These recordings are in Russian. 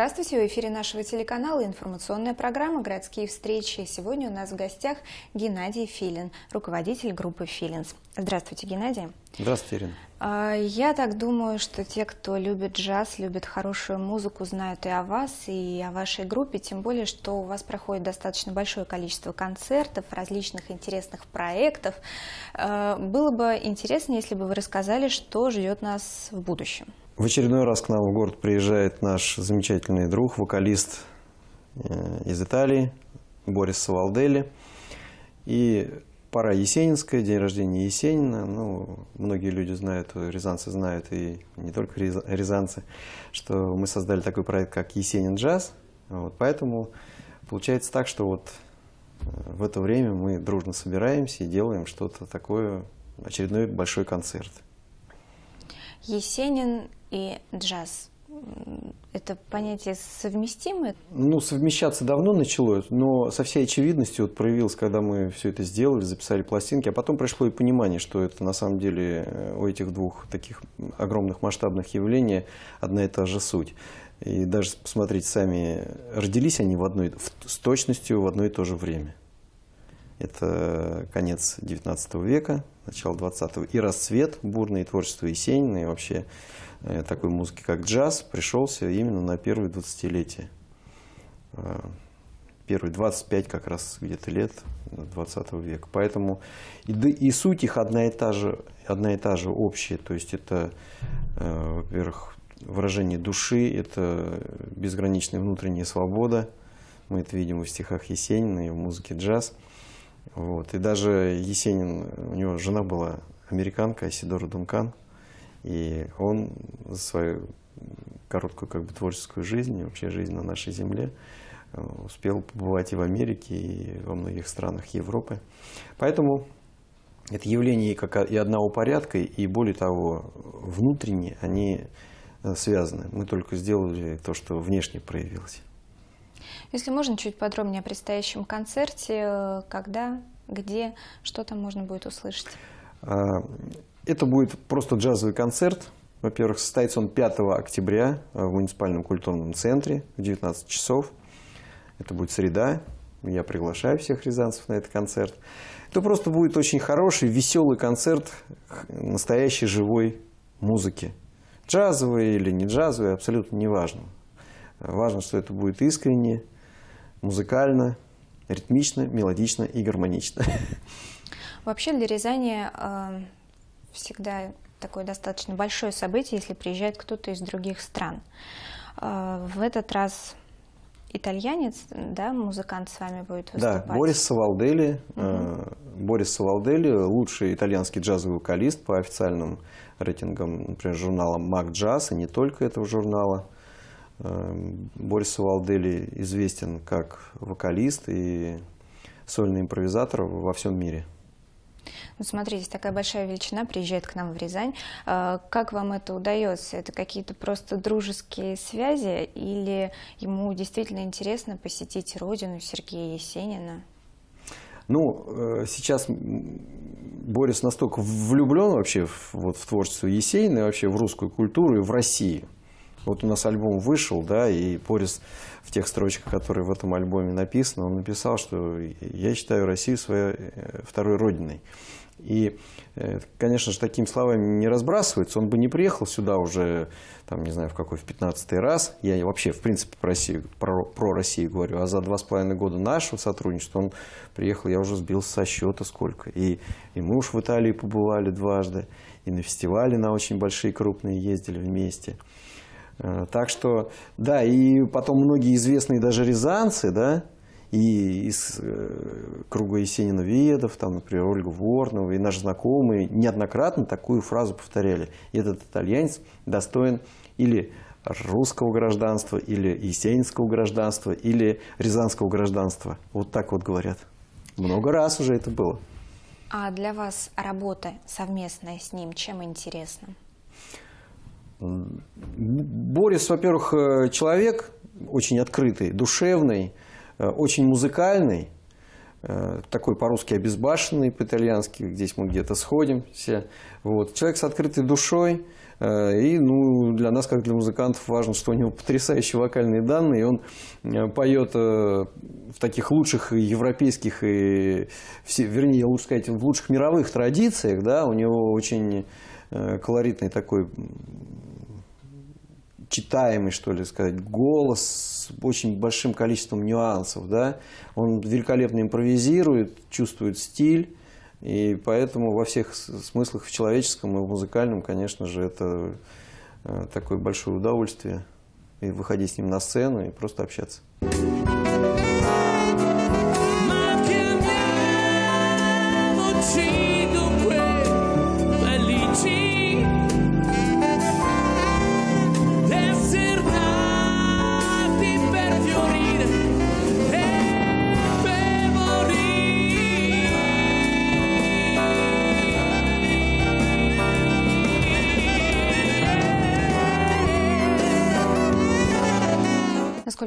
Здравствуйте, в эфире нашего телеканала информационная программа «Городские встречи». Сегодня у нас в гостях Геннадий Филин, руководитель группы «Филинс». Здравствуйте, Геннадий. Здравствуйте, Ирина. А, я так думаю, что те, кто любит джаз, любит хорошую музыку, знают и о вас, и о вашей группе, тем более, что у вас проходит достаточно большое количество концертов, различных интересных проектов. А, было бы интересно, если бы вы рассказали, что ждет нас в будущем. В очередной раз к нам в город приезжает наш замечательный друг, вокалист э, из Италии, Борис Савалдели. И пора Есенинская, день рождения Есенина. Ну, многие люди знают, рязанцы знают, и не только рязанцы, что мы создали такой проект, как «Есенин джаз». Вот, поэтому получается так, что вот э, в это время мы дружно собираемся и делаем что-то такое, очередной большой концерт – Есенин и джаз. Это понятие совместимы? Ну, совмещаться давно началось, но со всей очевидностью вот проявилось, когда мы все это сделали, записали пластинки, а потом пришло и понимание, что это на самом деле э, у этих двух таких огромных масштабных явлений одна и та же суть. И даже посмотреть сами, родились они в одной, с точностью в одно и то же время. Это конец XIX века, начало 20 И расцвет бурный, и творчество Есенина, и вообще э, такой музыки, как джаз, пришелся именно на первые 20-летие. Э, первые 25 как раз где-то лет 20 века. Поэтому и, и суть их одна и, та же, одна и та же общая. То есть это, э, во-первых, выражение души, это безграничная внутренняя свобода. Мы это видим в стихах Есенина и в музыке джаз – вот. И даже Есенин, у него жена была американка, Асидора Дункан, и он за свою короткую как бы, творческую жизнь, вообще жизнь на нашей земле, э, успел побывать и в Америке, и во многих странах Европы. Поэтому это явление как и одного порядка, и более того, внутренние они э, связаны. Мы только сделали то, что внешне проявилось. Если можно, чуть подробнее о предстоящем концерте, когда, где, что там можно будет услышать? А, это будет просто джазовый концерт. Во-первых, состоится он 5 октября в муниципальном культурном центре в 19 часов. Это будет среда. Я приглашаю всех рязанцев на этот концерт. Это просто будет очень хороший, веселый концерт настоящей живой музыки. Джазовый или не джазовый, абсолютно неважно. Важно, что это будет искренне, музыкально, ритмично, мелодично и гармонично. Вообще для Рязани э, всегда такое достаточно большое событие, если приезжает кто-то из других стран. Э, в этот раз итальянец, да, музыкант с вами будет выступать? Да, Борис Савалдели. Угу. Э, Борис Савалдели – лучший итальянский джазовый вокалист по официальным рейтингам, например, журнала «Мак Джаз» и не только этого журнала – Эм, Борис Валдели известен как вокалист и сольный импровизатор во всем мире. Ну, смотрите, такая большая величина приезжает к нам в Рязань. Э, как вам это удается? Это какие-то просто дружеские связи или ему действительно интересно посетить родину Сергея Есенина? Ну, э, сейчас Борис настолько влюблен вообще в, вот, в творчество Есенина, вообще в русскую культуру и в Россию – вот у нас альбом вышел, да, и Порис в тех строчках, которые в этом альбоме написаны, он написал, что я считаю Россию своей э, второй родиной. И, э, конечно же, такими словами не разбрасывается. Он бы не приехал сюда уже, там, не знаю, в какой, в 15 раз. Я вообще, в принципе, про, Россию, про, про Россию говорю. А за два с половиной года нашего сотрудничества он приехал, я уже сбился со счета сколько. И, и мы уж в Италии побывали дважды, и на фестивале на очень большие крупные ездили вместе. Э, так что, да, и потом многие известные даже рязанцы, да, и из э, круга Есенина Ведов, там, например, Ольга Ворнова, и наши знакомые неоднократно такую фразу повторяли. Этот итальянец достоин или русского гражданства, или есенинского гражданства, или рязанского гражданства. Вот так вот говорят. Много раз уже это было. А для вас работа совместная с ним чем интересна? Борис, во-первых, э, человек очень открытый, душевный, э, очень музыкальный, э, такой по-русски обезбашенный, по-итальянски, здесь мы где-то сходим все. Вот. Человек с открытой душой, и ну, для нас, как для музыкантов, важно, что у него потрясающие вокальные данные, и он поет в таких лучших европейских, и, вернее, я лучше сказать, в лучших мировых традициях, да, у него очень колоритный такой читаемый, что ли сказать, голос с очень большим количеством нюансов, да, он великолепно импровизирует, чувствует стиль, и поэтому во всех смыслах, в человеческом и в музыкальном, конечно же, это э, такое большое удовольствие и выходить с ним на сцену и просто общаться.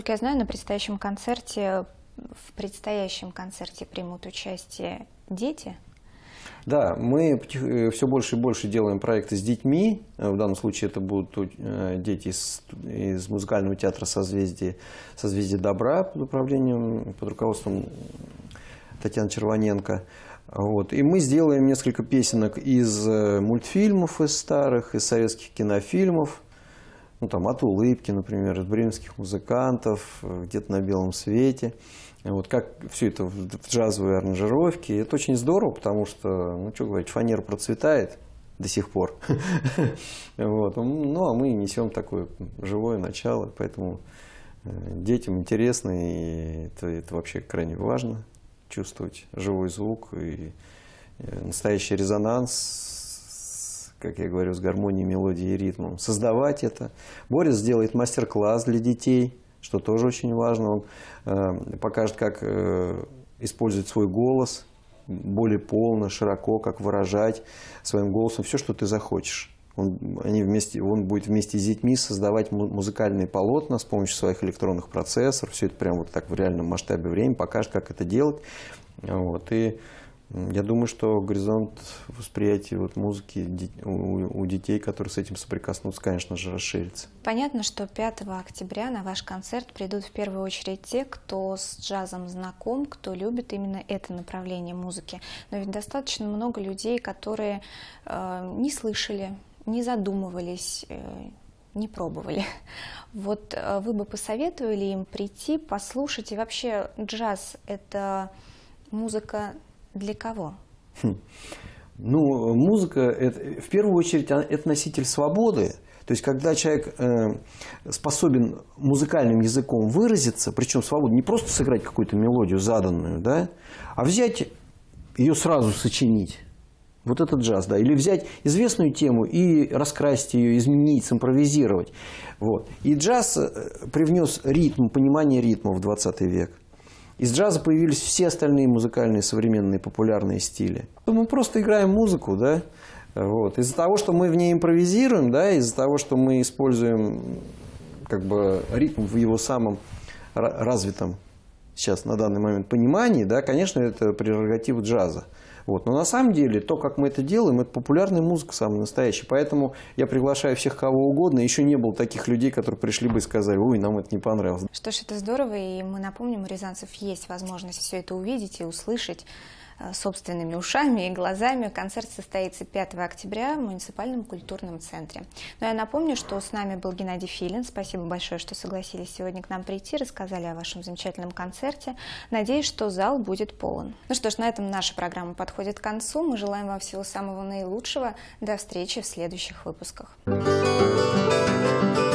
Насколько я знаю, на предстоящем концерте, в предстоящем концерте примут участие дети. Да, мы э, все больше и больше делаем проекты с детьми. Э, в данном случае это будут э, дети из, из музыкального театра «Созвездие, «Созвездие добра» под управлением, под руководством Татьяны Червоненко. Вот. И мы сделаем несколько песенок из мультфильмов, из старых, из советских кинофильмов ну, там, от улыбки, например, от бременских музыкантов, э, где-то на белом свете. Вот как все это в джазовой аранжировке. Это очень здорово, потому что, ну что говорить, фанер процветает до сих пор. вот. Ну, а мы несем такое живое начало, поэтому э, детям интересно, и это вообще крайне важно, чувствовать живой звук и э, настоящий резонанс как я говорю, с гармонией, мелодией и ритмом, создавать это. Борис сделает мастер-класс для детей, что тоже очень важно. Он э, покажет, как э, использовать свой голос более полно, широко, как выражать своим голосом все, что ты захочешь. Он, они вместе, он будет вместе с детьми создавать музыкальные полотна с помощью своих электронных процессоров. Все это прямо вот так в реальном масштабе времени покажет, как это делать. Вот, и я думаю, что горизонт восприятия вот музыки у детей, которые с этим соприкоснутся, конечно же, расширится. Понятно, что 5 октября на ваш концерт придут в первую очередь те, кто с джазом знаком, кто любит именно это направление музыки. Но ведь достаточно много людей, которые э, не слышали, не задумывались, э, не пробовали. Вот э, вы бы посоветовали им прийти, послушать? И вообще джаз – это музыка для кого? Хм. Ну, музыка, это, в первую очередь, а, это носитель свободы. То есть, когда человек э, способен музыкальным языком выразиться, причем свободно, не просто сыграть какую-то мелодию заданную, да, а взять ее сразу сочинить. Вот этот джаз, да. Или взять известную тему и раскрасить ее, изменить, симпровизировать. Вот. И джаз э, привнес ритм, понимание ритма в 20 век. Из джаза появились все остальные музыкальные современные популярные стили. Ну, мы просто играем музыку, да? Вот. Из-за того, что мы в ней импровизируем, да, из-за того, что мы используем как бы, ритм в его самом развитом сейчас на данный момент понимании, да, конечно, это прерогатива джаза. Вот. Но на самом деле то, как мы это делаем, это популярная музыка самая настоящая. Поэтому я приглашаю всех кого угодно. Еще не было таких людей, которые пришли бы и сказали, ой, нам это не понравилось. Что ж, это здорово. И мы напомним, у рязанцев есть возможность все это увидеть и услышать. Э, собственными ушами и глазами. Концерт состоится 5 октября в муниципальном культурном центре. Но ну, я напомню, что с нами был Геннадий Филин. Спасибо большое, что согласились сегодня к нам прийти, рассказали о вашем замечательном концерте. Надеюсь, что зал будет полон. Ну что ж, на этом наша программа подходит к концу. Мы желаем вам всего самого наилучшего. До встречи в следующих выпусках. Thank you.